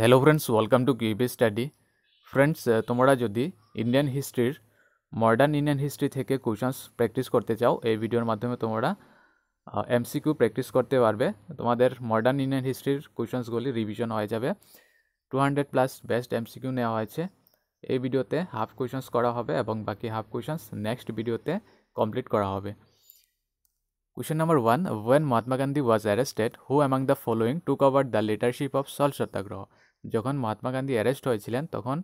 Hello friends welcome to QB study friends তোমরা যদি Indian হিস্ট্রির মডার্ন ইন্ডিয়ান হিস্ট্রি থেকে কোয়েশনস প্র্যাকটিস করতে চাও এই ভিডিওর মাধ্যমে তোমরা এমসিকিউ প্র্যাকটিস করতে পারবে তোমাদের মডার্ন ইন্ডিয়ান হিস্ট্রির কোয়েশনসগুলি রিভিশন হয়ে যাবে two hundred plus best MCQ নেওয়া হয়েছে এই ভিডিওতে হাফ কোয়েশনস করা হবে এবং বাকি হাফ কোয়েশনস নেক্সট ভিডিওতে কমপ্লিট করা হবে Question number one When Mahatma Gandhi was arrested who among the following to cover the leadership of salt Satyagraha যখন মহাত্মা গান্ধী অ্যারেস্ট হয়েছিলেন তখন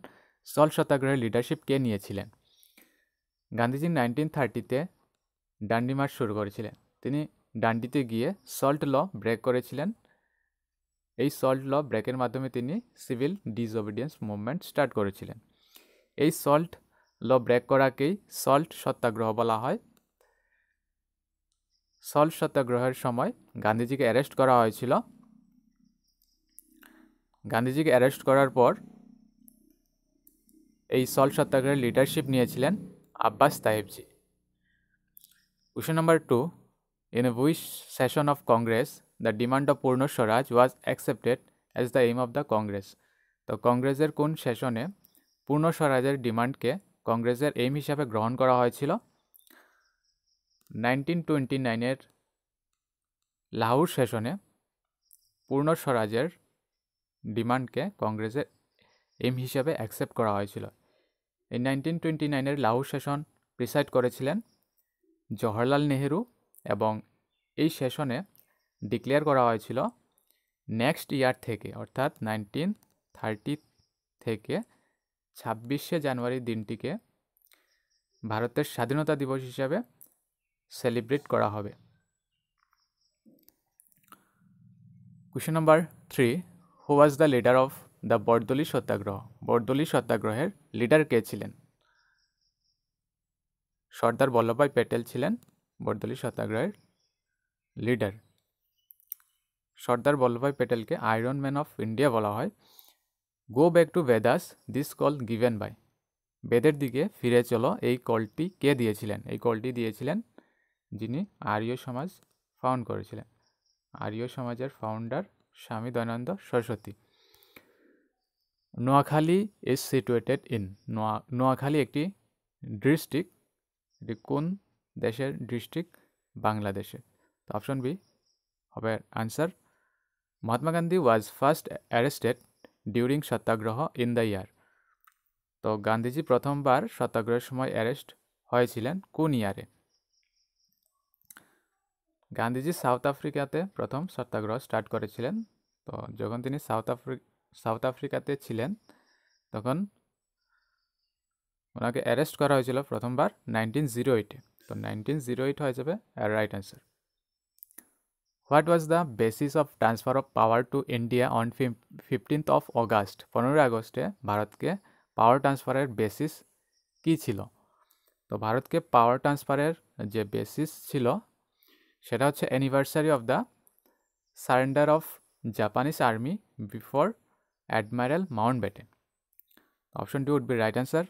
সল সত্যাগ্রহের লিডারশিপ কে নিয়েছিলেন গান্ধীজি নাইনটিন থার্টিতে ডান্ডি মার্চ শুরু করেছিলেন তিনি ডান্ডিতে গিয়ে সল্ট ল ব্রেক করেছিলেন এই সল্ট ল ব্রেকের মাধ্যমে তিনি সিভিল ডিসঅবিডিয়েন্স মুভমেন্ট স্টার্ট করেছিলেন এই সল্ট ল ব্রেক করাকেই সল্ট সত্যাগ্রহ বলা হয় সল্ট সত্যাগ্রহের সময় গান্ধীজিকে অ্যারেস্ট করা হয়েছিল গান্ধীজিকে অ্যারেস্ট করার পর এই সল্ট সত্যাগ্রহের লিডারশিপ নিয়েছিলেন Abbas Tyabji question number two in which session of Congress the demand of Purna Swaraj was accepted as the aim of the Congress তো কংগ্রেসের কোন সেশনে পূর্ণ স্বরাজের ডিমান্ডকে কংগ্রেসের এইম হিসাবে গ্রহণ করা হয়েছিল নাইনটিন টোয়েন্টি নাইনের লাহোর সেশনে পূর্ণ স্বরাজের ডিমান্ডকে কংগ্রেসের এম হিসাবে অ্যাকসেপ্ট করা হয়েছিল এই নাইনটিন টোয়েন্টি নাইনের লাহোর সেশন প্রিসাইড করেছিলেন জওহরলাল নেহেরু এবং এই সেশনে ডিক্লেয়ার করা হয়েছিল নেক্সট ইয়ার থেকে অর্থাৎ নাইনটিন থার্টি থেকে ছাব্বিশে জানুয়ারি দিনটিকে ভারতের স্বাধীনতা দিবস হিসাবে সেলিব্রেট করা হবে question number three who was the leader of the Bardoli Satyagraha Bardoli সত্যাগ্রহের লিডার কে ছিলেন সর্দার বল্লভভাই প্যাটেল ছিলেন বরদলি সত্যাগ্রহের লিডার সর্দার বল্লভভাই প্যাটেলকে আয়রন ম্যান অফ ইন্ডিয়া বলা হয় go back to Vedas this call given by বেদের দিকে ফিরে চলো এই কলটি কে দিয়েছিলেন এই কলটি দিয়েছিলেন যিনি আর্য সমাজ ফাউন্ড করেছিলেন আর্য সমাজের founder Swami Dayanand Saraswati Noakhali is situated in Noa Noakhali একটি ডিস্ট্রিক্ট এটি কোন দেশের ডিস্ট্রিক্ট বাংলাদেশে তো অপশন বি হবে answer Mahatma Gandhi was first arrested during Satyagraha in the year তো গান্ধীজি প্রথমবার সত্যাগ্রহের সময় অ্যারেস্ট হয়েছিলেন কোন ইয়ারে গান্ধীজি সাউথ আফ্রিকাতে প্রথম সত্যাগ্রহ স্টার্ট করেছিলেন তো যখন তিনি সাউথ আফ্রিকা সাউথ আফ্রিকাতে ছিলেন তখন ওনাকে অ্যারেস্ট করা হয়েছিল প্রথমবার নাইনটিন জিরো এইটে তো নাইনটিন জিরো এইট হয়ে যাবে right answer what was the basis of transfer of power to India on fifteenth of August পনেরোই আগস্টে ভারতকে পাওয়ার ট্রান্সফারের বেসিস কী ছিল তো ভারতকে পাওয়ার ট্রান্সফারের যে বেসিস ছিল সেটা হচ্ছে anniversary of the surrender of Japanese army before Admiral Mountbatten option two would be right answer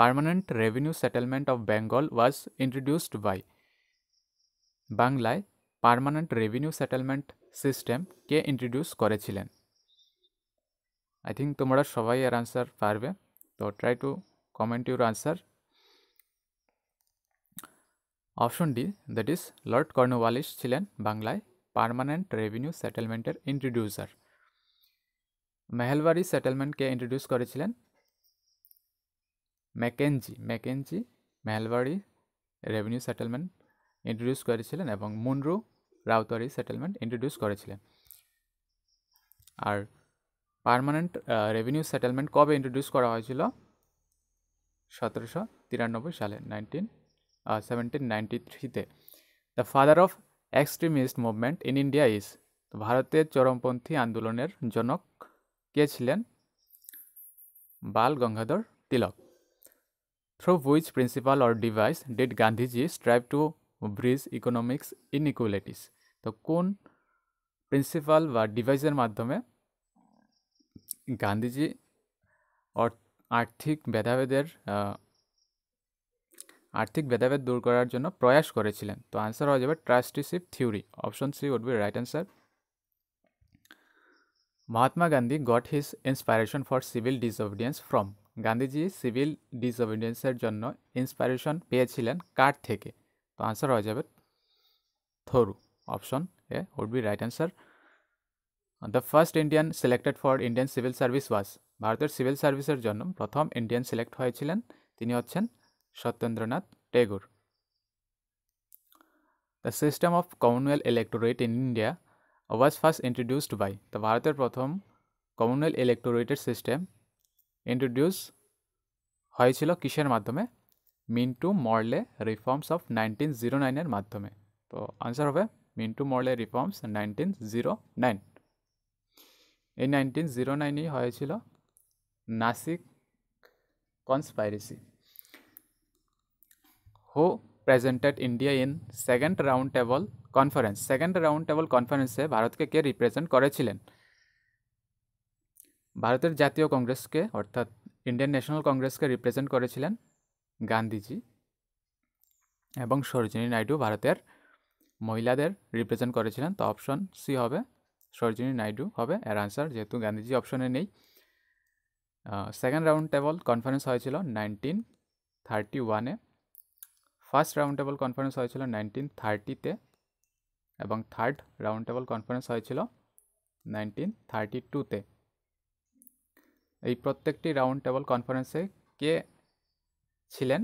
permanent revenue settlement of Bengal was introduced by বাংলায় পারমানেন্ট রেভিনিউ সেটেলমেন্ট সিস্টেম কে ইন্ট্রোডিউস করেছিলেন আই থিঙ্ক তোমরা সবাই এর answer পারবে তো try to comment your answer option D that is Lord Cornwallis ছিলেন বাংলায় পারমানেন্ট রেভিনিউ সেটেলমেন্টের ইন্ট্রোডিউসার মেহেলবাড়ি সেটেলমেন্টকে ইন্ট্রোডিউস করেছিলেন Mackenzie Mackenzie Mahalwari revenue settlement introduce করেছিলেন এবং মুনরু রাউতারি সেটেলমেন্ট ইন্ট্রোডিউস করেছিলেন আর পারমানেন্ট রেভিনিউ সেটেলমেন্ট কবে ইন্ট্রোডিউস করা হয়েছিল সতেরোশো তিরানব্বই সালে nineteen seventeen the father of extremist movement in India is ভারতের চরমপন্থী আন্দোলনের জনক কে ছিলেন Bal Gangadhar Tilak through which principle or device did Gandhiji strive to bridge economics inequalities তো কোন প্রিন্সিপাল বা ডিভাইসের মাধ্যমে গান্ধীজি আর্থিক ভেদাভেদের আর্থিক ভেদাভেদ দূর করার জন্য প্রয়াস করেছিলেন তো আনসার হয়ে যাবে trusteeship theory option C would be right answer Mahatma Gandhi got his inspiration for civil disobedience from Gandhiji civil ডিসঅবিডিয়েন্সের জন্য ইন্সপায়ারেশন পেয়েছিলেন কার থেকে তো আনসার হয়ে যাবে Thoreau option A would be right answer the first Indian selected for Indian civil service was ভারতের civil সার্ভিসের জন্য প্রথম ইন্ডিয়ান সিলেক্ট হয়েছিলেন তিনি হচ্ছেন Satyendranath Tagore. The system of communal electorate in India was first introduced by the ভারতের প্রথম communal ইলেকটোরেটের system introduce হয়েছিল কিসের মাধ্যমে Minto Morley reforms of nineteen zero নাইনের মাধ্যমে তো আনসার হবে Minto Morley reforms nineteen zero nine এই নাইনটিন জিরো নাইনই হয়েছিল Nasik conspiracy who presented India in second round table conference second round table কনফারেন্সে ভারতকে কে রিপ্রেজেন্ট করেছিলেন ভারতের জাতীয় কংগ্রেসকে অর্থাৎ ইন্ডিয়ান ন্যাশনাল কংগ্রেসকে রিপ্রেজেন্ট করেছিলেন গান্ধীজি এবং সরোজিনী নাইডু ভারতের মহিলাদের রিপ্রেজেন্ট করেছিলেন তো অপশন সি হবে সরোজিনী নাইডু হবে এর আনসার যেহেতু গান্ধীজি অপশনে নেই সেকেন্ড রাউন্ড টেবল কনফারেন্স হয়েছিল নাইনটিন থার্টি ওয়ানে ফার্স্ট রাউন্ড টেবল কনফারেন্স হয়েছিল নাইনটিন থার্টিতে এবং থার্ড রাউন্ড টেবল কনফারেন্স হয়েছিল নাইনটিন থার্টি টুতে এই প্রত্যেকটি রাউন্ড টেবল কনফারেন্সে কে ছিলেন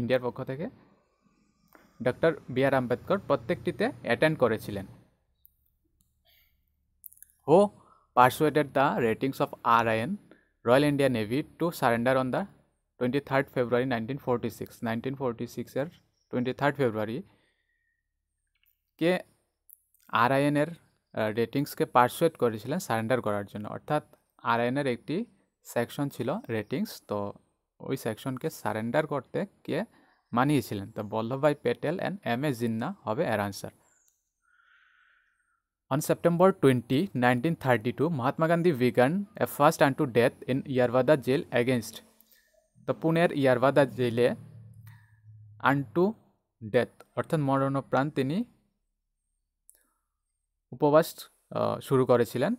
ইন্ডিয়ার পক্ষ থেকে ডক্টর বি আর আম্বেদকর প্রত্যেকটিতে অ্যাটেন্ড করেছিলেন who persuaded the ratings of R I N Royal India Navy to surrender on the twenty third February nineteen forty six nineteen forty সিক্সের টোয়েন্টি থার্ড ফেব্রুয়ারি কে আইএনের রেটিংসকে পার্সুয়েট করেছিলেন surrender করার জন্য অর্থাৎ আর আইএনের একটি সেকশন ছিল রেটিংস তো ওই সেকশনকে সারেন্ডার করতে কে মানিয়েছিলেন তো Vallabhbhai Patel and M A Jinnah হবে এর answer nineteen thirty two Mahatma Gandhi began a fast unto death in Yerwada jail against পুনের ইয়ারবাদা জেলে আনটু ডেথ অর্থাৎ মরণপ্রাণ তিনি উপবাস শুরু করেছিলেন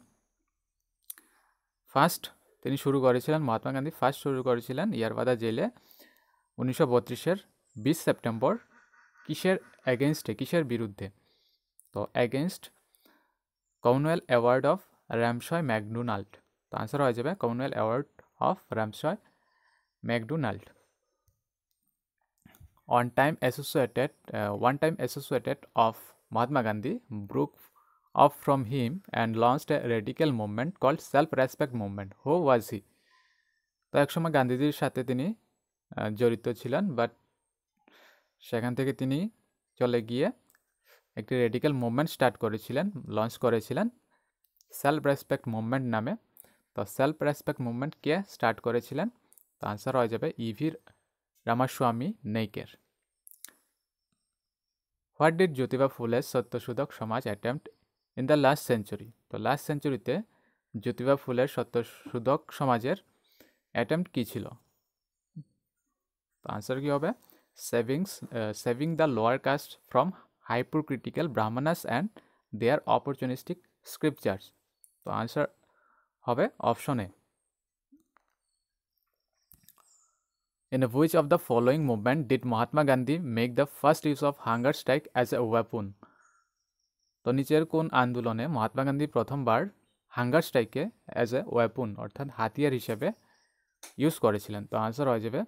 ফার্স্ট তিনি শুরু করেছিলেন মহাত্মা গান্ধী ফার্স্ট শুরু করেছিলেন ইয়ারবাদা জেলে উনিশশো বত্রিশের বিশ সেপ্টেম্বর কিসের অ্যাগেনস্টে কিসের বিরুদ্ধে তো against commonwealth award of Ramsay MacDonald তো আনসার হয়ে যাবে commonwealth award of Ramsay MacDonald one time associated one time associated of Mahatma Gandhi broke off from him and launch a radical movement called self respect movement who was হি তো সময় গান্ধীজির সাথে তিনি জড়িত ছিলেন বাট সেখান থেকে তিনি চলে গিয়ে একটি রেডিক্যাল মুভমেন্ট স্টার্ট করেছিলেন লঞ্চ করেছিলেন সেলফ রেসপেক্ট মুভমেন্ট নামে তো সেলফ রেসপেক্ট মুভমেন্ট কে স্টার্ট করেছিলেন তো আনসার হয়ে যাবে E V R Ramaswamy Naicker what did Jyotiba Phule Satyashodhak Samaj attempt in the last century তো লাস্ট সেঞ্চুরিতে জ্যোতিবা ফুলের সত্যশোধক সমাজের অ্যাটেম্পট কী ছিল তো আনসার কী হবে savings saving the lower caste from hypocritical Brahmanas and their opportunistic scriptures তো আনসার হবে option A In which of the following movement did Mahatma Gandhi make the first use of hunger strike as a weapon? তো নিচের কোন আন্দোলনে মহাত্মা গান্ধী প্রথমবার hunger স্ট্রাইককে as a weapon অর্থাৎ হাতিয়ার হিসেবে ইউজ করেছিলেন তো আনসার হয়ে যাবে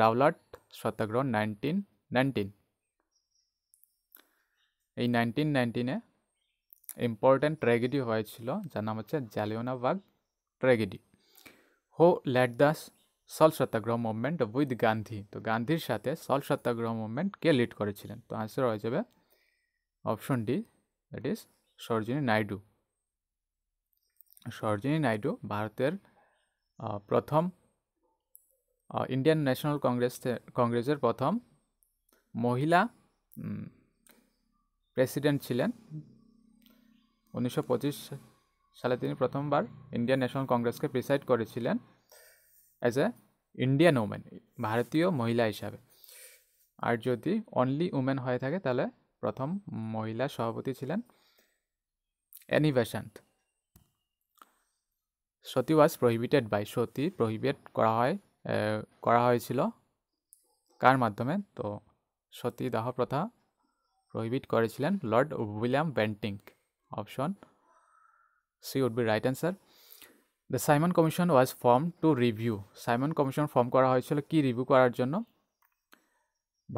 রাওলাট সত্যাগ্রহ নাইনটিন নাইনটিন এই নাইনটিন নাইনটিনে ইম্পর্ট্যান্ট ট্র্যাগেডি হয়েছিল যার নাম হচ্ছে Jallianwala Bagh tragedy who led the salt Satyagraha movement with Gandhi তো গান্ধীর সাথে সল সত্যাগ্রহ মুভমেন্ট কে লিড করেছিলেন তো আনসার হয়ে যাবে option D that is Sarojini Naidu Sarojini Naidu ভারতের প্রথম ইন্ডিয়ান ন্যাশনাল কংগ্রেস কংগ্রেসের প্রথম মহিলা প্রেসিডেন্ট ছিলেন উনিশশো সালে তিনি প্রথমবার ইন্ডিয়ান ন্যাশনাল কংগ্রেসকে প্রিসাইড করেছিলেন অ্যাজ এ ইন্ডিয়ান ওমেন ভারতীয় মহিলা হিসাবে আর যদি অনলি উমেন হয়ে থাকে তাহলে প্রথম মহিলা সভাপতি ছিলেন Annie Besant sati was prohibited by sati prohibit করা হয় করা হয়েছিল কার মাধ্যমে তো সতী দাহ প্রথা প্রহিবিট করেছিলেন Lord William Bentinck option C would be right answer the Simon commission was form to review Simon commission form করা হয়েছিল কি রিভিউ করার জন্য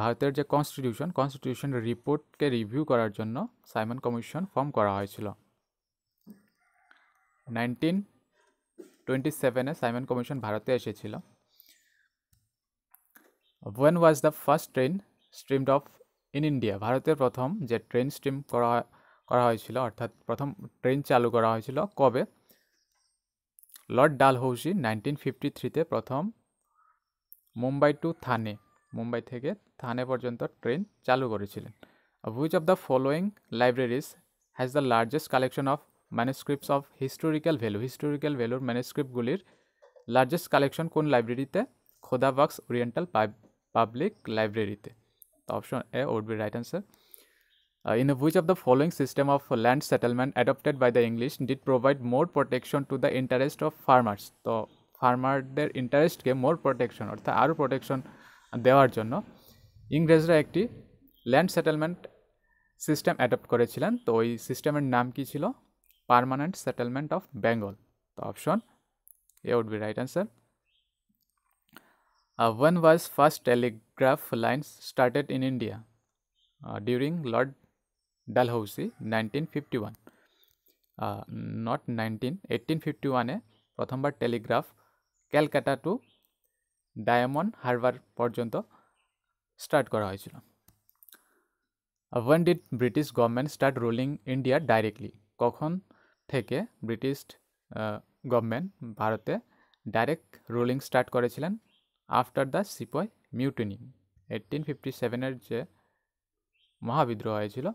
ভারতের যে কনস্টিটিউশন কনস্টিটিউশন রিপোর্টকে রিভিউ করার জন্য সাইমন কমিশন ফর্ম করা হয়েছিল নাইনটিন টোয়েন্টি সেভেনে সাইমন কমিশন ভারতে এসেছিল when was the first train steamed off in India ভারতের প্রথম যে ট্রেন স্ট্রিম করা করা হয়েছিল অর্থাৎ প্রথম ট্রেন চালু করা হয়েছিল কবে লর্ড ডালহৌসি নাইনটিন ফিফটি থ্রিতে প্রথম মুম্বাই টু থানে মুম্বাই থেকে থানে পর্যন্ত ট্রেন চালু করেছিলেন which of the following libraries has the largest collection of manuscripts of historical value historical ভ্যালুর ম্যানেস্ক্রিপ্টগুলির লার্জেস্ট কালেকশন কোন লাইব্রেরিতে খোদাবাক্স ওরিয়েন্টাল পাবলিক লাইব্রেরিতে তো option A would be right answer Uh, in which of the following system of land settlement adopted by the english did provide more protection to the interest of farmers তো ফার্মারদের ইন্টারেস্টকে মোর protection অর্থাৎ আরও protection দেওয়ার জন্য ইংরেজরা একটি land settlement system adopt করেছিলেন তো ওই সিস্টেমের নাম কি ছিল পারমানেন্ট সেটেলমেন্ট অফ বেঙ্গল তো option A would be right answer when was first telegraph line started in India during Lord Dalhousie nineteen fifty one not nineteen eighteen fifty ওয়ানে প্রথমবার টেলিগ্রাফ ক্যালকাটা টু ডায়মন্ড হারবার পর্যন্ত স্টার্ট করা হয়েছিল when did British government start ruling India directly কখন থেকে British government uh, ভারতে direct ruling start করেছিলেন after the sepoy mutiny eighteen fifty সেভেনের যে মহাবিদ্রোহ হয়েছিল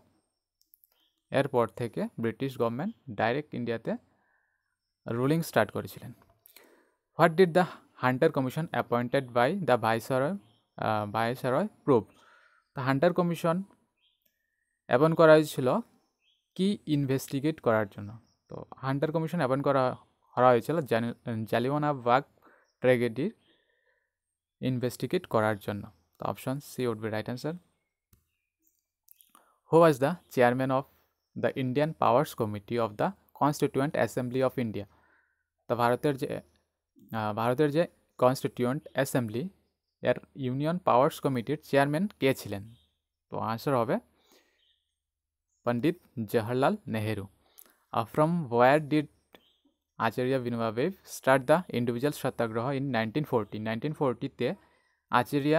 এরপর থেকে ব্রিটিশ গভর্নমেন্ট ডাইরেক্ট ইন্ডিয়াতে রুলিং স্টার্ট করেছিলেন what did the Hunter commission appointed by the viceroy viceroy prove the Hunter commission appoint করা হয়েছিল কি ইনভেস্টিগেট করার জন্য তো হান্টার কমিশন অ্যাপয়েন্ট করা করা হয়েছিল জালিওয়ানা বাগ ট্র্যাগেডির ইনভেস্টিগেট করার জন্য তো option C would be right answer who was the chairman of the Indian powers committee of the constituent assembly of India তো ভারতের যে ভারতের যে কনস্টিটিউয়েন্ট অ্যাসেম্বলি এর ইউনিয়ন পাওয়ার্স কমিটির চেয়ারম্যান কে ছিলেন তো আনসার হবে Pandit Jawaharlal Nehru from where did Acharya Vinoba Bhave start the individual satyagraha in nineteen forty nineteen ফোরটিতে আচার্য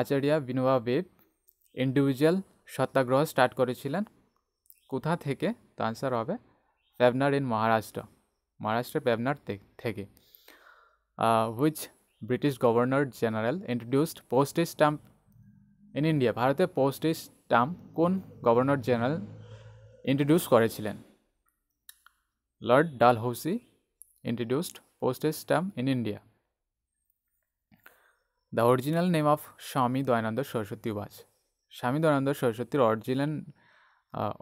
আচার্য বিনোবা বেব ইন্ডিভিজুয়াল সত্যাগ্রহ স্টার্ট করেছিলেন কোথা থেকে তো আনসার হবে পেবনার ইন মহারাষ্ট্র মহারাষ্ট্রের পেবনার থেকে which British governor general introduced postage stamp in India ভারতে পোস্টেজ স্ট্যাম্প কোন গভর্নর জেনারেল ইন্ট্রোডিউস করেছিলেন Lord Dalhousie introduced postage stamp in India the original name of Swami Dayanand Saraswati was. স্বামী দয়ানন্দ সরস্বতীর অরিজিনাল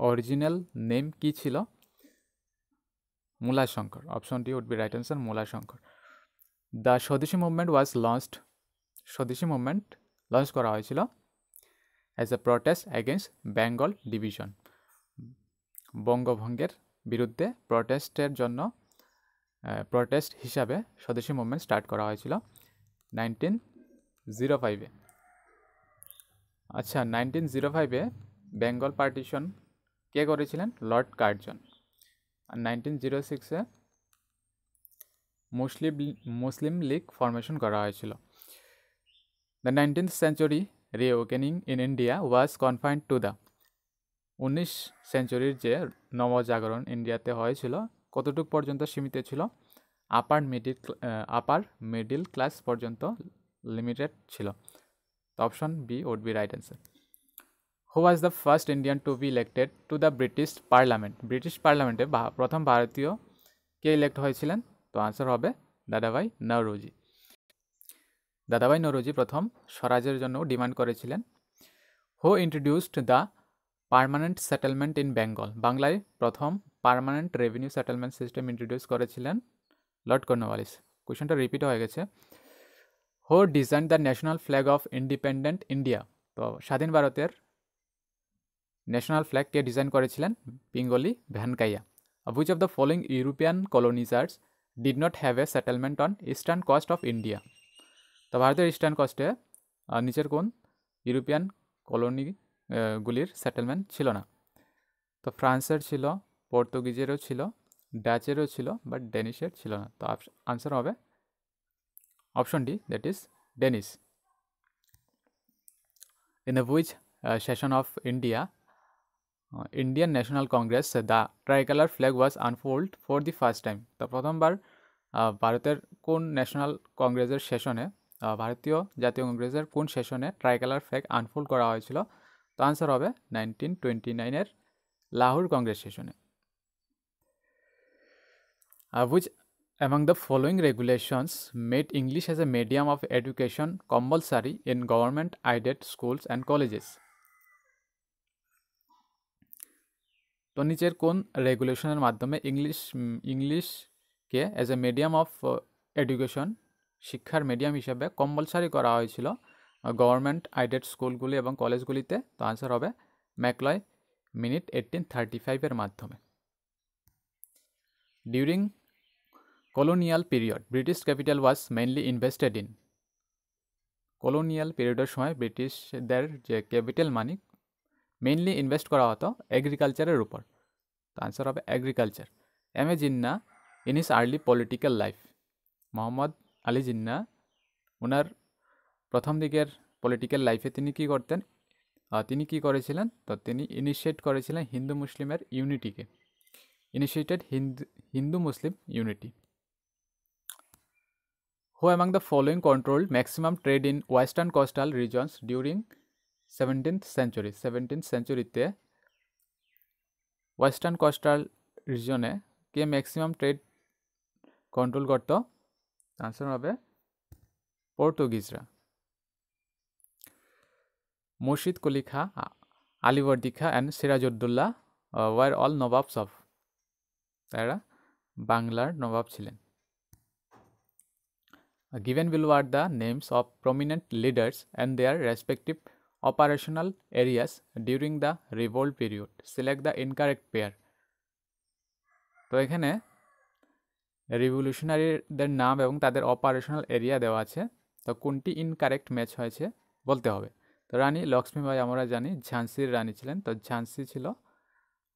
অরিজিনাল নেম কি ছিল অপশন অপশনটি would be right answer Shankar the swadeshi movement was launched swadeshi movement launch করা হয়েছিল as a protest against Bengal division বঙ্গভঙ্গের বিরুদ্ধে প্রটেস্টের জন্য প্রটেস্ট হিসাবে স্বদেশী মুভমেন্ট স্টার্ট করা হয়েছিল নাইনটিন জিরো ফাইভে আচ্ছা নাইনটিন জিরো ফাইভে বেঙ্গল পার্টিশন কে করেছিলেন লর্ড কার্জন আর নাইনটিন জিরো সিক্সে মুসলিম মুসলিম লীগ ফরমেশন করা হয়েছিল the nineteen century reawakening in India was confined to the উনিশ সেঞ্চুরির যে নবজাগরণ ইন্ডিয়াতে হয়েছিল কতটুক পর্যন্ত সীমিত ছিল upper middle upper middle class পর্যন্ত লিমিটেড ছিল option B would be right answer who was the first Indian to be elected to the British parliament British পার্লামেন্টে প্রথম ভারতীয় কে ইলেক্ট হয়েছিলেন তো আনসার হবে দাদাভাই নওরোজি দাদাভাই নওরোজি প্রথম স্বরাজের জন্য ডিমান্ড করেছিলেন who introduced the permanent settlement in Bengal বাংলায় প্রথম permanent revenue settlement system introduce করেছিলেন লর্ড কর্নওয়ালিস কোয়েশনটা রিপিট হয়ে গেছে who design the national flag of independent India তো স্বাধীন ভারতের ন্যাশনাল ফ্ল্যাগ কে ডিজাইন করেছিলেন Pingali Venkayya which of the following European colonisers did not have a settlement on eastern coast of India তো ভারতের ইস্টার্ন কস্টে নিচের কোন ইউরোপিয়ান কলোনিগুলির সেটেলমেন্ট ছিল না তো ফ্রান্সের ছিল পর্তুগিজেরও ছিল ডাচেরও ছিল বাট ডেনিশের ছিল না তো আনসার হবে option D that is Danish in the which session of India Indian national Congress the tricolour flag was unfold for the first time তা প্রথমবার ভারতের কোন ন্যাশনাল কংগ্রেসের সেশনে ভারতীয় জাতীয় কংগ্রেসের কোন সেশনে ট্রাইকালার ফ্ল্যাগ আনফোল্ড করা হয়েছিল তো আনসার হবে নাইনটিন টোয়েন্টি নাইনের লাহোর কংগ্রেস সেশনে which among the following regulations made English as a medium of education compulsory in government aided schools and colleges তো নিচের কোন রেগুলেশনের মাধ্যমে ইংলিশ ইংলিশকে as a medium of education শিক্ষার মিডিয়াম হিসাবে কম্পালসারি করা হয়েছিল গভর্নমেন্ট আইডেড স্কুলগুলি এবং কলেজগুলিতে তো আনসার হবে ম্যাকলয় মিনিট এইটিন থার্টি ফাইভের মাধ্যমে during colonial period British capital was mainly invested in colonial পিরিয়ডের সময় ব্রিটিশদের যে ক্যাপিটাল মানি মেনলি ইনভেস্ট করা হতো এগ্রিকালচারের উপর তো আনসার হবে agriculture M A Jinnah in his early political life Mohammad Ali Jinnah ওনার প্রথম দিকের পলিটিক্যাল লাইফে তিনি কি করতেন তিনি কি করেছিলেন তো তিনি ইনিশিয়েট করেছিলেন হিন্দু মুসলিমের ইউনিটিকে initiated Hindu Hindu Muslim unity who among the following control maximum trade in western coastal regions during seventeenth century seventeenth সেঞ্চুরিতে ওয়েস্টার্ন কোস্টাল রিজনে কে ম্যাক্সিমাম ট্রেড কন্ট্রোল করত আনসার হবে পর্তুগিজরা মুর্শিদ কলিখা আলিবর্দিখা Alivardi Khan and Sirajuddaulah were all nawabs of তারা বাংলার নবাব ছিলেন given below were the names of prominent leaders and their respective operational areas during the revolt period. Select the incorrect pair. তো এখানে রিভলিউশনারিদের নাম এবং তাদের অপারেশনাল এরিয়া দেওয়া আছে তো কোনটি ইনকারেক্ট ম্যাচ হয়েছে বলতে হবে তো রানী লক্ষ্মীবাই আমরা জানি ঝাঁসির রানী ছিলেন তো ঝাঁসি ছিল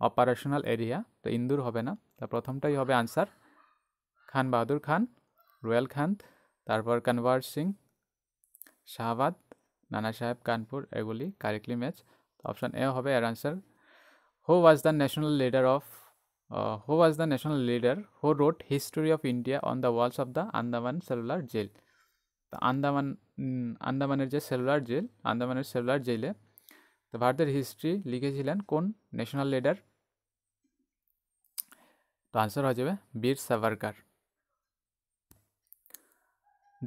অপারেশনাল এরিয়া তো ইন্দুর হবে না তো প্রথমটাই হবে আনসার খান বাহাদুর খান রয়্যাল খান তারপর কনভার সিং শাহবাদ নানা সাহেব কানপুর এগুলি কারেক্টলি ম্যাচ অপশান এ হবে এর answer who was the national leader of who was the national leader who wrote history of India on the walls of the Andaman cellular jail তো আন্দামান আন্দামানের যে cellular jail আন্দামানের cellular জেলে তো ভারতের history লিখেছিলেন কোন national leader তো আনসার হয়ে যাবে Veer Savarkar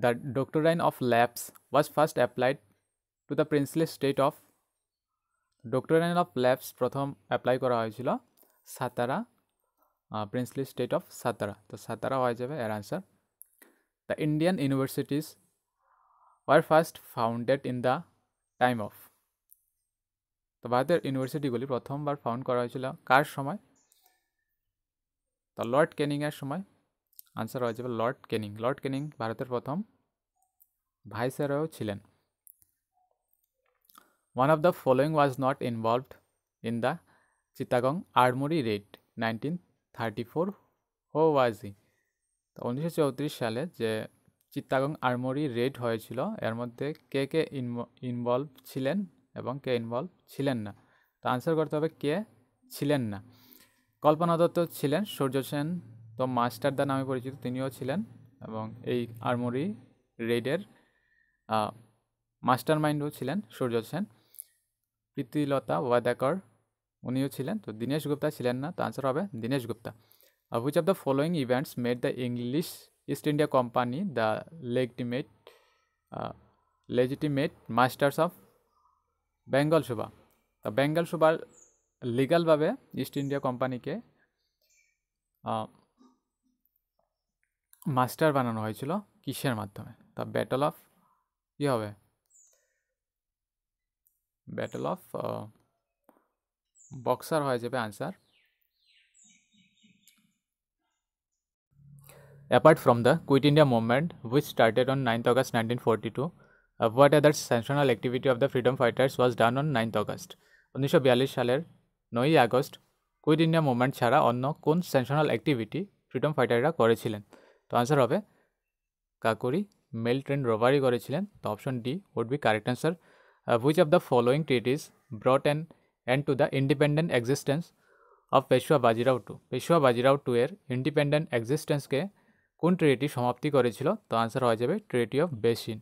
the doctrine of lapse was first applied to the princely state of doctrine of lapse প্রথম অ্যাপ্লাই করা হয়েছিল Satara princely state of Satara তো সাতারা হয়ে যাবে এর answer the Indian universities were first founded in the time of তো ভারতের ইউনিভার্সিটিগুলি প্রথমবার ফাউন্ড করা হয়েছিল কার সময় তো লর্ড কেনিংয়ের সময় আনসার হয়ে যাবে লর্ড কেনিং লর্ড কেনিং ভারতের প্রথম ভাইসেরও ছিলেন One of the following was not involved in the Chittagong armoury raid nineteen thirty four হোওয়াজি তো উনিশশো চৌত্রিশ সালে যে চিত্তাগং আর্মরি রেড হয়েছিল এর মধ্যে কে কে ইনভলভ ছিলেন এবং কে ইনভলভ ছিলেন না তো আনসার করতে হবে কে ছিলেন না কল্পনা দত্ত ছিলেন সূর্য সেন তো মাস্টারদা নামে পরিচিত তিনিও ছিলেন এবং এই আর্মরি রেডের মাস্টার মাইন্ডও ছিলেন সূর্য সেন প্রীতিলতা ওয়াদাকর উনিও ছিলেন তো দীনেশ গুপ্তা ছিলেন না তো আনসার হবে Dinesh Gupta which of the following events made the English East India Company the legitimate legitimate masters of Bengal Subah তা বেঙ্গল সুবার লিগালভাবে ইস্ট ইন্ডিয়া কোম্পানিকে মাস্টার বানানো হয়েছিল কিসের মাধ্যমে তা ব্যাটল অফ কী হবে ব্যাটেল অফ বক্সার হয়ে যাবে answer Apart from the Quit India movement, which started on 9th August 1942, uh, what other sensational activity of the freedom fighters was done on 9th August? উনিশশো সালের নয়ই আগস্ট কুইট ইন্ডিয়া মুভমেন্ট ছাড়া অন্য কোন সেনশনাল activity freedom ফাইটাররা করেছিলেন তো answer হবে কাকুরি mail train robbery করেছিলেন তো option D would be correct answer uh, which of the following treaties brought an end to the independent existence of Peshwa Bajirao two Peshwa Bajirao two এর independent এক্সিস্টেন্সকে কোন ট্রিটি সমাপ্তি করেছিল তো আনসার হয়ে যাবে treaty of Bassein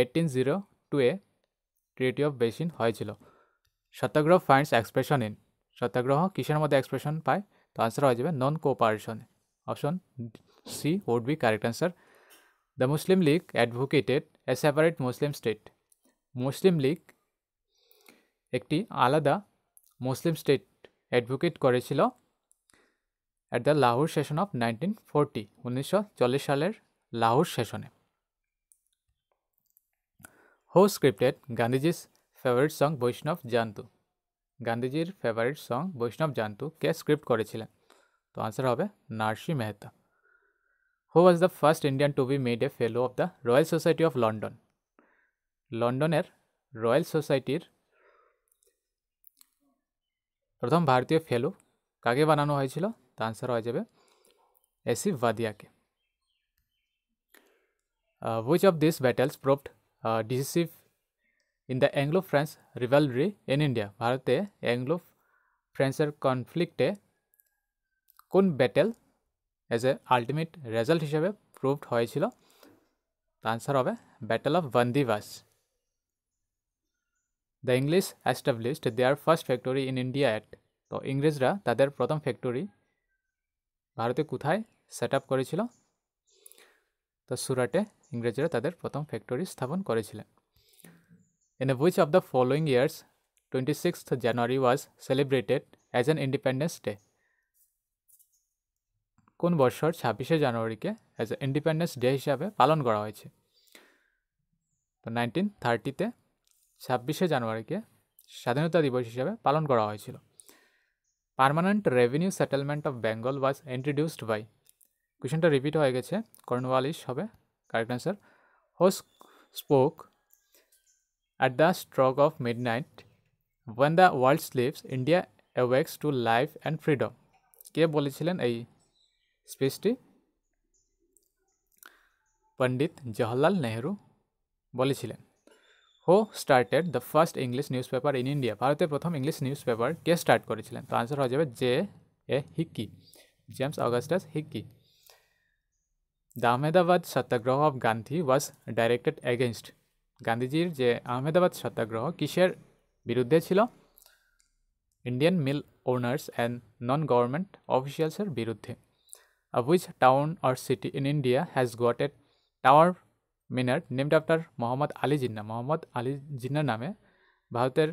eighteen zero two এ ট্রিটি অফ বেসিন হয়েছিল satyagraha finds expression in satyagraha কিসের মধ্যে এক্সপ্রেশন পায় তো আনসার হয়ে যাবে non cooperation option C would be correct answer the Muslim League advocated a separate Muslim state Muslim League একটি আলাদা মুসলিম স্টেট অ্যাডভোকেট করেছিল at the Lahore session of nineteen forty উনিশশো সালের লাহোর সেশনে হো স্ক্রিপ্টেড গান্ধীজির ফেভারিট সং বৈষ্ণব জান্তু গান্ধীজির ফেভারিট সং বৈষ্ণব জান্তু কে স্ক্রিপ্ট করেছিলেন তো আনসার হবে Narsi Mehta who was the first Indian to be made a fellow of the Royal Society of London লন্ডনের রয়্যাল সোসাইটির প্রথম ভারতীয় ফেলো কাকে বানানো হয়েছিল তা আনসার হয়ে যাবে এসি ভাদিয়াকে which of these battles proved decisive in the Anglo French rivalry in India ভারতে অ্যাংলো ফ্রেন্সের কনফ্লিক্টে কোন battle as a ultimate result হিসেবে প্রুভড হয়েছিল আনসার হবে battle of Wandiwash the English established their first factory in India at তো ইংরেজরা তাদের প্রথম ফ্যাক্টরি ভারতে কোথায় সেট আপ করেছিল তো সুরাটে ইংরেজরা তাদের প্রথম ফ্যাক্টরি স্থাপন করেছিলেন in which of the following years twenty six January was celebrated as an independence day কোন বছর ছাব্বিশে জানুয়ারিকে অ্যাজ এ ইন্ডিপেন্ডেন্স ডে হিসাবে পালন করা হয়েছে তো নাইনটিন থার্টিতে ছাব্বিশে জানুয়ারিকে স্বাধীনতা দিবস হিসাবে পালন করা হয়েছিল permanent revenue settlement of Bengal was introduced by কোয়েশনটা রিপিট হয়ে গেছে কর্নওয়ালিস হবে correct answer whose spoke at the stroke of midnight when the world sleeps India awakes to life and freedom কে বলেছিলেন এই স্পিচটি পণ্ডিত জওহরলাল নেহরু বলেছিলেন who started the first English newspaper in India ভারতের প্রথম ইংলিশ নিউজ পেপার কে start করেছিলেন তো আনসার হয়ে যাবে J A হিক্কি James Augustus Hicky the Ahmedabad satyagraha of Gandhi was directed against গান্ধীজির যে আহমেদাবাদ সত্যাগ্রহ কিসের বিরুদ্ধে ছিল Indian mill owners and non government অফিসিয়ালসের বিরুদ্ধে which town or city in India has got a tower minar named after Mohammad Ali Jinnah Mohammad Ali জিন্নার নামে ভারতের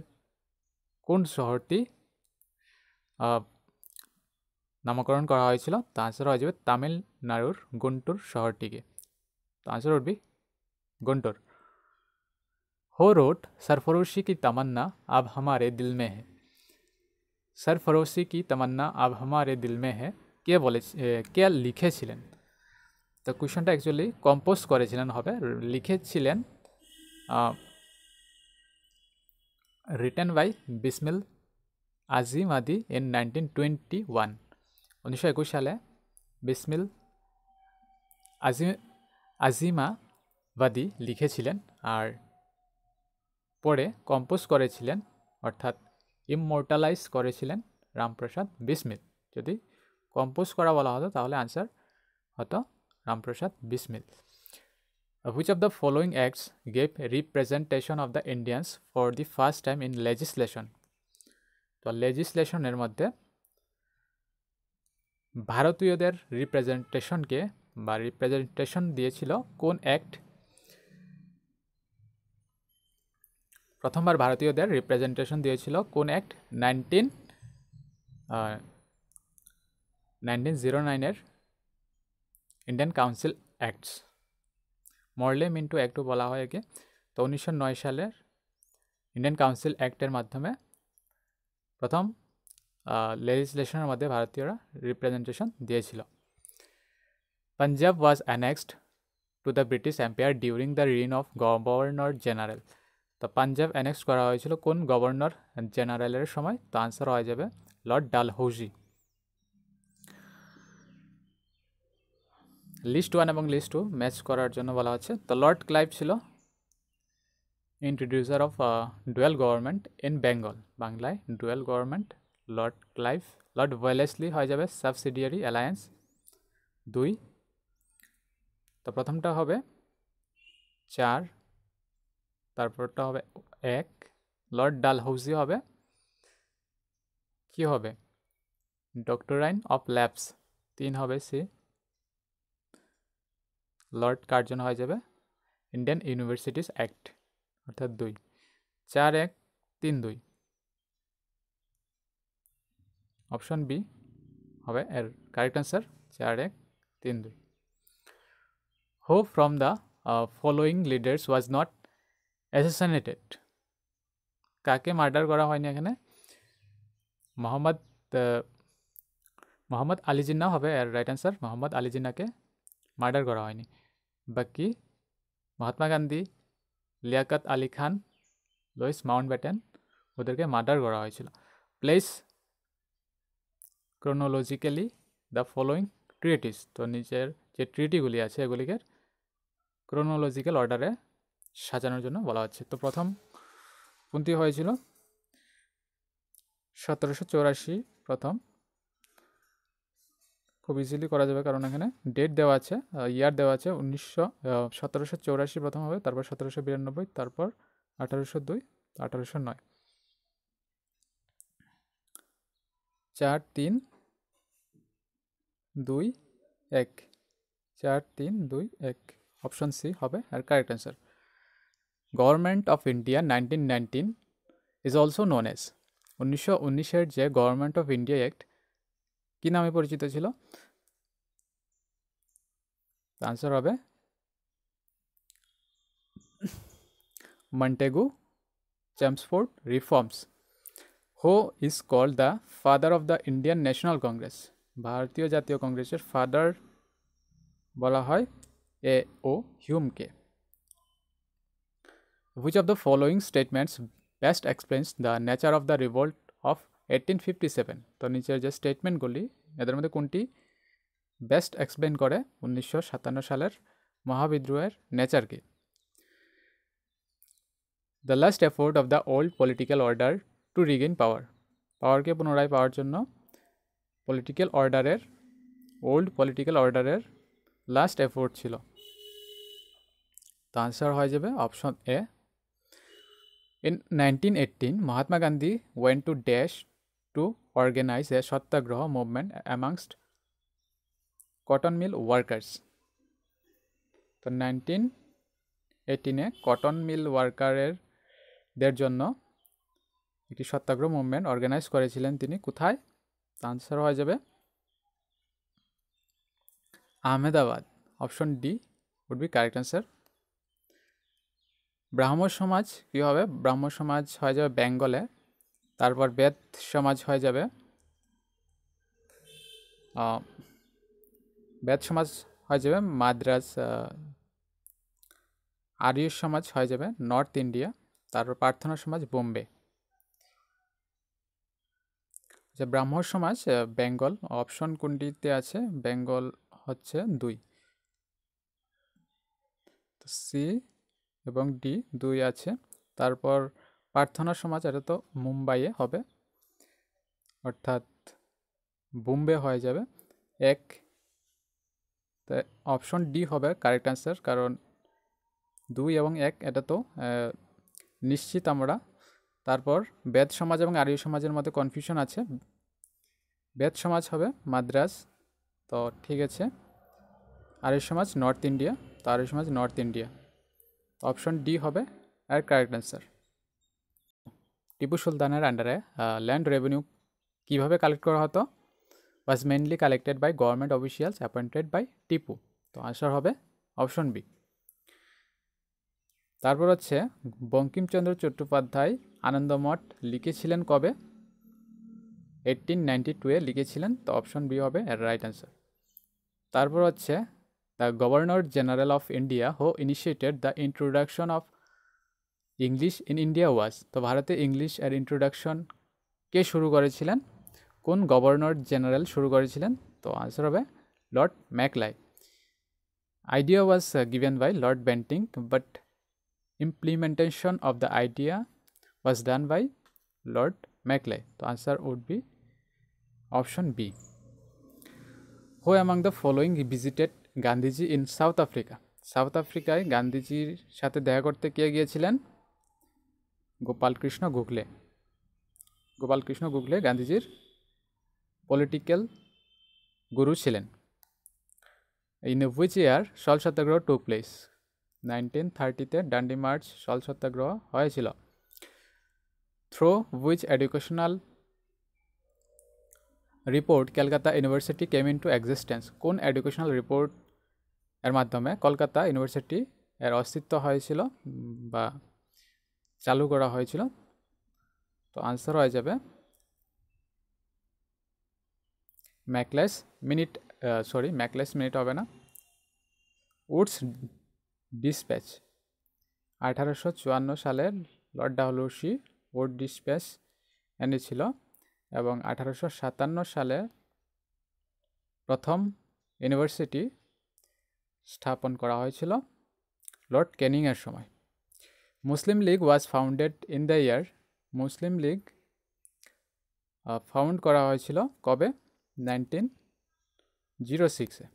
কোন শহরটি নামকরণ করা হয়েছিল তা আনসার হয়ে যাবে তামিলনাড়ুর গুন্টুর শহরটিকে তো আনসার উঠবি গুন্টুর হো রোড সরফরোশি কি তামান্না আব হামারে দিল में है কি তামান্না আব अब हमारे दिल কে বলে কে লিখেছিলেন তো কুয়েশনটা অ্যাকচুয়ালি কম্পোজ করেছিলেন হবে লিখেছিলেন রিটেন বাই বিসমিল আজিম আদি ইন নাইনটিন টোয়েন্টি ওয়ান উনিশশো একুশ সালে বিসমিল আজিম আজিমাবাদী লিখেছিলেন আর পরে কম্পোজ করেছিলেন অর্থাৎ ইমমোর্টালাইজ করেছিলেন রামপ্রসাদ বিসমিল যদি কম্পোজ করা বলা হতো তাহলে আনসার হতো Ramprasad Bismil. Which of the following acts gave representation of the Indians for the first time in legislation? তো লেজিসলেশনের মধ্যে ভারতীয়দের রিপ্রেজেন্টেশনকে বা রিপ্রেজেন্টেশন দিয়েছিল কোন অ্যাক্ট প্রথমবার ভারতীয়দের রিপ্রেজেন্টেশন দিয়েছিল কোন অ্যাক্ট নাইনটিন নাইনটিন জিরো নাইনের Indian council acts Morley Minto অ্যাক্টও বলা হয় একে তো উনিশশো নয় সালের ইন্ডিয়ান কাউন্সিল অ্যাক্টের মাধ্যমে প্রথম লেজিসলেশনের মধ্যে ভারতীয়রা রিপ্রেজেন্টেশন দিয়েছিল Punjab was annexed to the British empire during the reign of governor general তো পাঞ্জাব অ্যানেক্সড করা হয়েছিল কোন গভর্নর জেনারেলের সময় তো আনসার হয়ে যাবে লর্ড ডালহৌজি লিস্ট ওয়ান এবং লিস্ট টু ম্যাচ করার জন্য বলা হচ্ছে তো লর্ড ক্লাইভ ছিল introducer of dual government in Bengal বাংলায় dual government Lord Clive Lord Wellesley হয়ে যাবে সাবসিডিয়ারি অ্যালায়েন্স দুই তো প্রথমটা হবে চার তারপরটা হবে এক লর্ড ডাল ডালহাউসি হবে কি হবে ডক্টরাইন অফ ল্যাবস তিন হবে সি लर्ट कार्यन होय जेबे इंडियन यूनिवर्सिटीज एक्ट अर्थात 2 4132 ऑप्शन बी হবে এর কারেক্ট आंसर 4132 होप from the following leaders was not assassinated কাকে মার্ডার করা হইনি এখানে মোহাম্মদ মোহাম্মদ আলী জিন্নাহ হবে এর রাইট आंसर মোহাম্মদ আলী জিন্নাহকে মার্ডার করা হইনি বাকি Mahatma Gandhi Liaquat Ali Khan Louis Mountbatten ওদেরকে মার্ডার করা হয়েছিল place chronologically the following treaties তো নিজের যে ট্রিটিগুলি আছে এগুলিকে ক্রোনোলজিক্যাল অর্ডারে সাজানোর জন্য বলা হচ্ছে তো প্রথম কোনটি হয়েছিল সতেরোশো চৌরাশি প্রথম খুব ইজিলি করা যাবে কারণ এখানে ডেট দেওয়া আছে ইয়ার দেওয়া আছে উনিশশো সতেরোশো চৌরাশি প্রথম হবে তারপর সতেরোশো বিরানব্বই তারপর আঠারোশো দুই আঠারোশো নয় চার তিন দুই এক চার তিন দুই এক অপশন সি হবে আর correct answer government of India nineteen nineteen is also known as উনিশশো উনিশের যে গভর্নমেন্ট অফ ইন্ডিয়া অ্যাক্ট কি নামে পরিচিত ছিল আনসার হবে Montagu Chelmsford reforms who is called the father of the Indian national Congress ভারতীয় জাতীয় কংগ্রেসের ফাদার বলা হয় এ ও হিউমকে which of the following statements best explains the nature of the revolt of eighteen fifty seven তো নিচের যে স্টেটমেন্টগুলি এদের মধ্যে কোনটি বেস্ট এক্সপ্লেন করে উনিশশো সাতান্ন সালের মহাবিদ্রোহের নেচারকে the last effort of the old political order to regain power পাওয়ারকে পুনরায় পাওয়ার জন্য পলিটিক্যাল অর্ডারের ওল্ড পলিটিক্যাল অর্ডারের লাস্ট এফোর্ট ছিল তো আনসার হয়ে যাবে option A nineteen eighteen Mahatma Gandhi went to dash to organise a satyagraha movement amongst cotton mill workers তো নাইনটিন এইটিনে কটন মিল ওয়ার্কারের দের জন্য একটি সত্যাগ্রহ মুভমেন্ট অর্গানাইজ করেছিলেন তিনি কোথায় আনসার হয়ে যাবে Ahmedabad option D would be correct answer Brahmo Samaj কী হবে ব্রাহ্ম সমাজ হয়ে যাবে বেঙ্গলে তারপর বেদ সমাজ হয়ে যাবে বেদ সমাজ হয়ে যাবে মাদ্রাজ আর্য সমাজ হয়ে যাবে নর্থ ইন্ডিয়া তারপর প্রার্থনা সমাজ বোম্বে ব্রাহ্ম সমাজ বেঙ্গল অপশন কোনটিতে আছে বেঙ্গল হচ্ছে দুই সি এবং ডি দুই আছে তারপর প্রার্থনা সমাজ এটা তো মুম্বাইয়ে হবে অর্থাৎ বোম্বে হয়ে যাবে এক অপশন ডি হবে কারেক্ট অ্যান্সার কারণ দুই এবং এক এটা তো নিশ্চিত আমরা তারপর বেদ সমাজ এবং আর্য সমাজের মধ্যে কনফিউশন আছে বেদ সমাজ হবে মাদ্রাস তো ঠিক আছে আর্য সমাজ নর্থ ইন্ডিয়া তো আর্য সমাজ নর্থ ইন্ডিয়া অপশন ডি হবে আর কারেক্ট অ্যান্সার টিপু সুলতানের আন্ডারে ল্যান্ড রেভিনিউ কীভাবে কালেক্ট করা হতো was mainly collected by government officials appointed by Tipu তো আনসার হবে অপশন বি তারপর হচ্ছে বঙ্কিমচন্দ্র চট্টোপাধ্যায় আনন্দমঠ লিখেছিলেন কবে এইটিন নাইনটি টুয়ে লিখেছিলেন তো অপশন বি হবে রাইট অ্যান্সার তারপর হচ্ছে the governor general of India who initiated the introduction of English in India was তো ভারতে ইংলিশ এর ইন্ট্রোডাকশন কে শুরু করেছিলেন কোন গভর্নর জেনারেল শুরু করেছিলেন তো আনসার হবে Lord Macaulay idea was given by Lord Bentinck but implementation of the idea was done by Lord Macaulay তো answer would be option B who among the following visited Gandhiji in South Africa South আফ্রিকায় গান্ধীজির সাথে দেখা করতে কে গিয়েছিলেন গোপালকৃষ্ণ গুগলে গোপালকৃষ্ণ গুগলে গান্ধীজির পলিটিক্যাল গুরু ছিলেন in which year salt satyagraha to place nineteen থার্টিতে ডান্ডি মার্চ সল সত্যাগ্রহ হয়েছিল through which educational report Calcutta university came into existence কোন এডুকেশনাল রিপোর্ট এর মাধ্যমে কলকাতা ইউনিভার্সিটি এর অস্তিত্ব হয়েছিল বা চালু করা হয়েছিল তো আনসার হয়ে যাবে Macaulay's minute sorry Macaulay's minute হবে না উডস ডিসপ্যাচ আঠারোশো চুয়ান্ন সালে লর্ড ডাহলৌসি উড ডিসপ্যাচ এনেছিল এবং আঠারোশো সাতান্ন সালে প্রথম ইউনিভার্সিটি স্থাপন করা হয়েছিল লর্ড ক্যানিংয়ের সময় Muslim League was founded in the year Muslim League found করা হয়েছিল কবে নাইনটিন জিরো সিক্সে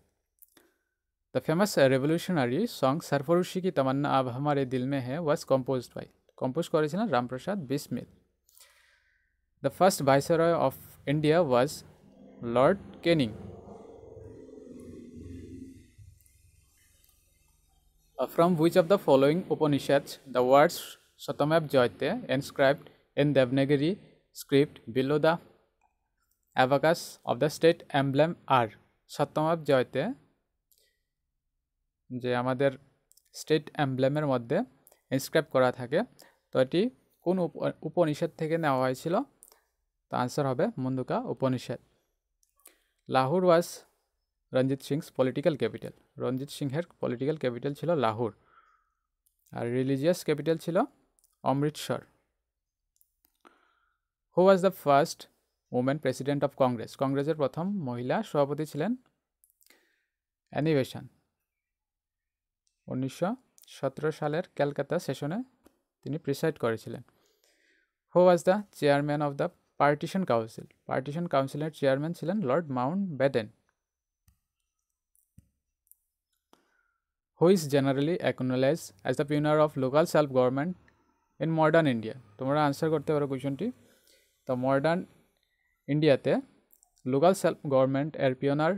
the famous revolutionary song Sarfaroshi ki Tamanna अब हमारे दिल में है ওয়াজ কম্পোজড বাই কম্পোজ করেছিলেন Ramprasad Bismil the first viceroy of India was Lord Canning from which of the following Upanishads the words Satamab Jayate inscribed in Devanagari script below the abacus of the state emblem are Shatamab Jaitya যে আমাদের state অ্যাম্বলেমের মধ্যে inscribe করা থাকে তো এটি কোন উপনিষেদ থেকে নেওয়া হয়েছিল তো আনসার হবে Mandukya Upanishad Lahore was Ranjit Singh's political capital Ranjit সিংহের পলিটিক্যাল ক্যাপিটাল ছিল লাহোর আর রিলিজিয়াস ক্যাপিটাল ছিল Amritsar who was the first women president of Congress কংগ্রেসের প্রথম মহিলা সভাপতি ছিলেন অ্যানিভেশন উনিশশো সতেরো সালের ক্যালকাতা সেশনে তিনি প্রিসাইড করেছিলেন who was the chairman of the partition council partition কাউন্সিলের চেয়ারম্যান ছিলেন Lord Mountbatten who is generally acknowledged as the pioneer of local self government in modern India তোমরা আনসার করতে পারো কোয়েশনটি তো মডার্ন ইন্ডিয়াতে লোকাল সেলফ গভর্নমেন্ট এর pioneer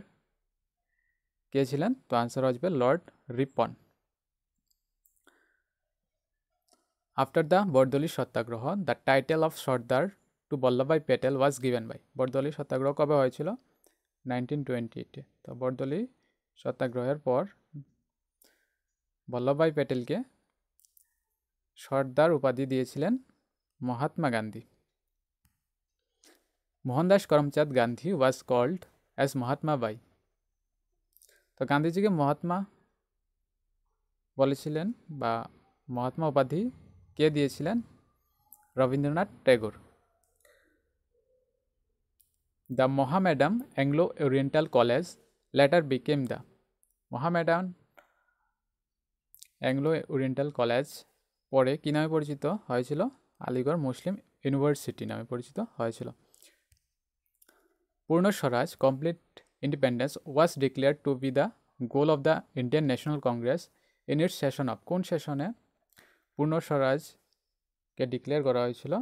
কে ছিলেন তো আনসার আসবে Lord Ripon after the Bardoli Satyagraha the title of Sardar to Vallabhbhai Patel was given by Bardoli Satyagraha কবে হয়েছিল নাইনটিন টোয়েন্টি এইটে তো বরদলি সত্যাগ্রহের পর বল্লভভাই প্যাটেলকে সর্দার উপাধি দিয়েছিলেন Mahatma Gandhi Mohandas Karamchand Gandhi was called as Mahatma by তো গান্ধীজিকে মহাত্মা বলেছিলেন বা মহাত্মা উপাধি কে দিয়েছিলেন Rabindranath Tagore the Mohammedan Anglo Oriental College later became the Mohammedan Anglo Oriental College পরে কী নামে পরিচিত হয়েছিল আলিগড় মুসলিম ইউনিভার্সিটি নামে পরিচিত হয়েছিল Purna Swaraj complete independence was declare to be the goal of the Indian national Congress in it session of কোন সেশনে পূর্ণ স্বরাজকে ডিক্লেয়ার করা হয়েছিল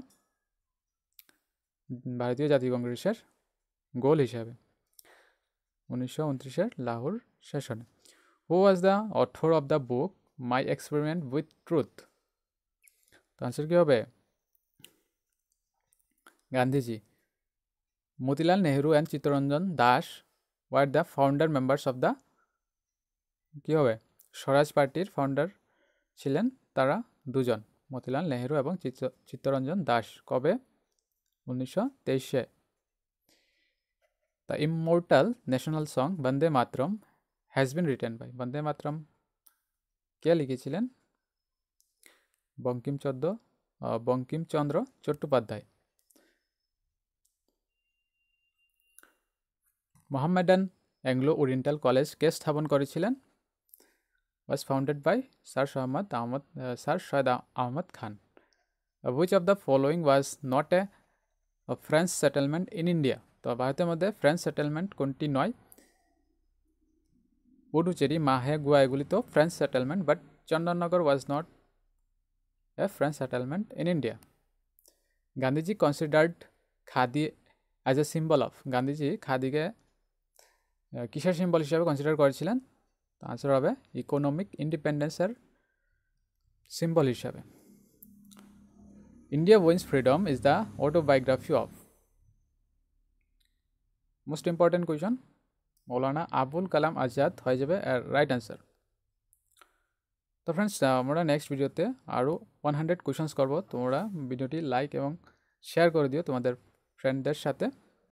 ভারতীয় জাতীয় কংগ্রেসের গোল হিসাবে উনিশশো উনত্রিশের লাহোর সেশনে who was the author of the book My Experiment with Truth তো আনসার কী হবে Gandhiji Motilal Nehru and Chittaranjan Das were the founder members of the কী হবে স্বরাজ পার্টির ফাউন্ডার ছিলেন তারা দুজন মতিলাল নেহরু এবং চিত্তরঞ্জন দাস কবে উনিশশো তেইশে the immortal national song Bande Mataram has been written by Bande Mataram কে লিখেছিলেন Bankimchandra Bankimchandra Chattopadhyay Mohammedan Anglo Oriental College কে স্থাপন করেছিলেন ওয়াজ ফাউন্ডেড বাই স্যার সহমদ Ahmad Sir Syed Ahmad Khan which of the following was not a French settlement in India তো ভারতের মধ্যে ফ্রেঞ্চ সেটেলমেন্ট কোনটি নয় পুডুচেরি মাহে গোয়া তো French settlement but Chandannagar was not a French settlement in India Gandhiji considered khadi as a symbol of Gandhiji খাদিকে কিসের symbol হিসাবে consider করেছিলেন আনসার হবে ইকোনমিক ইন্ডিপেন্ডেন্সের সিম্বল হিসাবে India Wins Freedom is the autobiography of most important question Maulana Abul Kalam Azad হয়ে যাবে right answer তো ফ্রেন্ডস আমরা নেক্সট ভিডিওতে আরও ওয়ান হান্ড্রেড কোয়েশনস করবো তোমরা ভিডিওটি লাইক এবং শেয়ার করে দিও তোমাদের ফ্রেন্ডদের সাথে